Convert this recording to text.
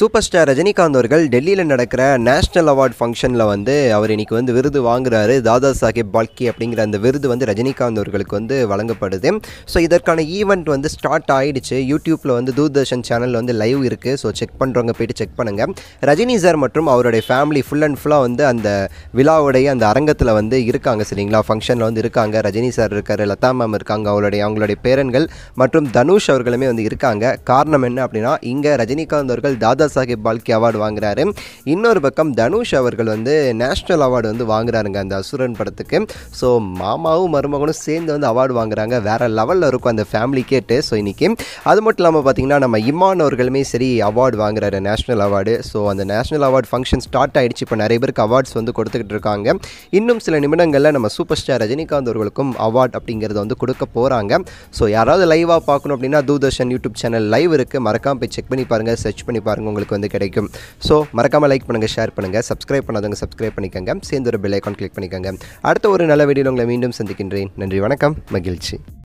super star Rajinikanth அவர்கள் டெல்லியில் நடக்கிற நேஷ்னல் அவார்ட் ஃபங்க்ஷனில் வந்து அவர் இன்றைக்கி வந்து விருது வாங்குறாரு தாதா சாஹேப் பால்கி அப்படிங்கிற அந்த விருது வந்து ரஜினிகாந்த் அவர்களுக்கு வந்து வழங்கப்படுது ஸோ இதற்கான ஈவெண்ட் வந்து ஸ்டார்ட் ஆகிடுச்சு யூடியூப்பில் வந்து தூர்தர்ஷன் சேனலில் வந்து லைவ் இருக்குது ஸோ செக் பண்ணுறவங்க போயிட்டு செக் பண்ணுங்கள் ரஜினி சார் மற்றும் அவருடைய ஃபேமிலி ஃபுல் அண்ட் ஃபுல்லாக வந்து அந்த விழாவுடைய அந்த அரங்கத்தில் வந்து இருக்காங்க சரிங்களா ஃபங்க்ஷனில் வந்து இருக்காங்க ரஜினி சார் இருக்கார் லதா மேம் இருக்காங்க அவருடைய அவங்களுடைய பேரன்கள் மற்றும் தனுஷ் அவர்களுமே வந்து இருக்காங்க காரணம் என்ன அப்படின்னா இங்கே ரஜினிகாந்த் அவர்கள் தாதா சாஹிப் பால்கி அவார்டு வாங்குறாரு இன்னொரு பக்கம் தனுஷ் அவர்கள் வந்து நேஷ்னல் அவார்டு வந்து வாங்குறாருங்க அந்த அசுரன் படத்துக்கு ஸோ மாமாவும் மருமகனும் சேர்ந்து வந்து அவார்டு வாங்குறாங்க வேறு லெவலில் இருக்கும் அந்த ஃபேமிலி கேட்டு ஸோ இன்னைக்கு அது மட்டும் இல்லாமல் பார்த்தீங்கன்னா நம்ம இம்மான் அவர்களுமே சரி அவார்டு வாங்குறாரு நேஷ்னல் அவார்டு ஸோ அந்த நேஷ்னல் அவார்டு ஃபங்க்ஷன் ஸ்டார்ட் ஆகிடுச்சு இப்போ நிறைய பேருக்கு அவார்ட்ஸ் வந்து கொடுத்துக்கிட்டு இருக்காங்க இன்னும் சில நிமிடங்களில் நம்ம சூப்பர் ஸ்டார் ரஜினிகாந்த் அவர்களுக்கும் அவார்ட் அப்படிங்கிறத வந்து கொடுக்க போகிறாங்க ஸோ யாராவது லைவாக பார்க்கணும் அப்படின்னா தூர்தர்ஷன் யூடியூப் சேனல் லைவ் இருக்குது மறக்காமல் போய் செக் பண்ணி பாருங்கள் சர்ச் பண்ணி பாருங்கள் உங்களுக்கு வந்து கிடைக்கும் ஸோ மறக்காமல் லைக் பண்ணுங்கள் ஷேர் பண்ணுங்கள் சப்ஸ்கிரைப் பண்ணாதவங்க சப்ஸ்கிரைப் பண்ணிக்கோங்க சேர்ந்து ஒரு பெல் ஐக்கான் கிளிக் பண்ணிக்கோங்க அடுத்த ஒரு நல்ல வீடியோ உங்களை மீண்டும் சந்திக்கின்றேன் நன்றி வணக்கம் மகிழ்ச்சி